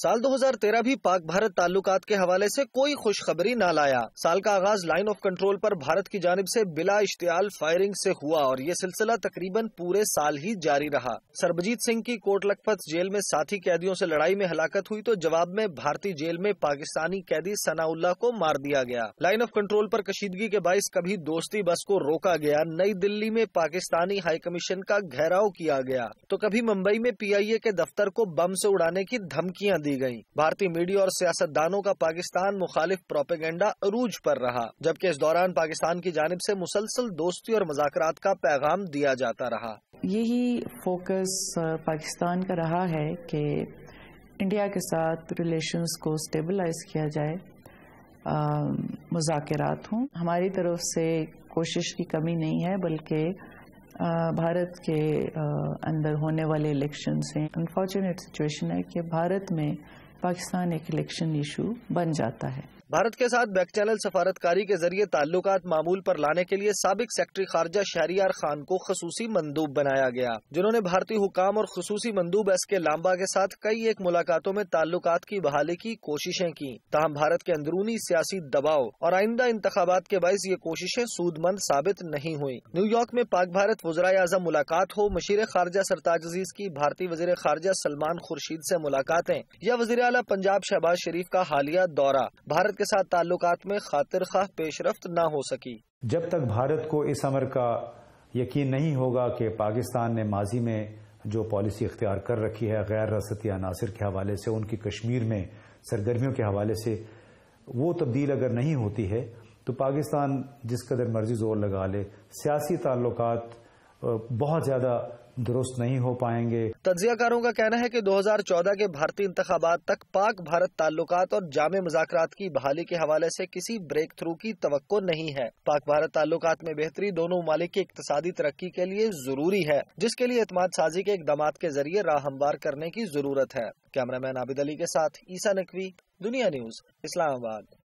साल 2013 भी पाक भारत ताल्लुकात के हवाले से कोई खुशखबरी ना लाया साल का आगाज लाइन ऑफ कंट्रोल पर भारत की जानब से बिला इश्तियाल फायरिंग से हुआ और ये सिलसिला तकरीबन पूरे साल ही जारी रहा सरबजीत सिंह की कोट लखपत जेल में साथी कैदियों से लड़ाई में हलाकत हुई तो जवाब में भारतीय जेल में पाकिस्तानी कैदी सनाउल्ला को मार दिया गया लाइन ऑफ कंट्रोल आरोप कशीदगी के बाईस कभी दोस्ती बस को रोका गया नई दिल्ली में पाकिस्तानी हाई कमीशन का घेराव किया गया तो कभी मुंबई में पी आई ए के दफ्तर को बम ऐसी उड़ाने की धमकियाँ दी गयी भारतीय मीडिया और सियासतदानों का पाकिस्तान मुखालिफ प्रोपेगेंडा अरूज पर रहा जबकि इस दौरान पाकिस्तान की जानब ऐसी मुसलसल दोस्ती और मजाक का पैगाम दिया जाता रहा यही फोकस पाकिस्तान का रहा है कि इंडिया के साथ रिलेशंस को स्टेबलाइज किया जाए मुजाकरात हूँ हमारी तरफ से कोशिश की कमी नहीं है बल्कि भारत के अंदर होने वाले इलेक्शन से अनफॉर्चुनेट सिचुएशन है कि भारत में पाकिस्तान एक इलेक्शन इशू बन जाता है भारत के साथ बैक चैनल सफारतकारी के जरिए ताल्लुक मामूल पर लाने के लिए सबक सेक्रेटरी खारजा शहरियार खान को खसूसी मंदूब बनाया गया जिन्होंने भारतीय हुकाम और खसूसी मंदूब एस के लाम्बा के साथ कई एक मुलाकातों में ताल्लुक की बहाली की कोशिशें की तहम भारत के अंदरूनी सियासी दबाव और आइंदा इंतबात के बायस ये कोशिशें सूदमंद साबित नहीं हुई न्यूयॉर्क में पाक भारत वजरा अजम मुलाकात हो मशीर खारजा सरताज अजीज की भारतीय वजीर खारजा सलमान खुर्शीद ऐसी मुलाकातें या वजी अला पंजाब शहबाज शरीफ का हालिया दौरा भारत के साथ ताल्लुक में खातिर खा पेशरफ न हो सकी जब तक भारत को इस अमर का यकीन नहीं होगा कि पाकिस्तान ने माजी में जो पॉलिसी इख्तियार कर रखी है गैर रसती अनासर के हवाले से उनकी कश्मीर में सरगर्मियों के हवाले से वो तब्दील अगर नहीं होती है तो पाकिस्तान जिस कदर मर्जी जोर लगा ले सियासी ताल्लुकात बहुत ज्यादा दुरुस्त नहीं हो पाएंगे तजियाकारों का कहना है कि 2014 के भारतीय इंतबात तक पाक भारत ताल्लुकात और जामे मुजाकर की बहाली के हवाले से किसी ब्रेक थ्रू की तो नहीं है पाक भारत ताल्लुकात में बेहतरी दोनों ममालिक की इकतदी तरक्की के लिए जरूरी है जिसके लिए एतम साजी के इकदाम के जरिए राह हमवार करने की जरूरत है कैमरा मैन आबिद अली के साथ ईसा नकवी दुनिया न्यूज इस्लामाबाद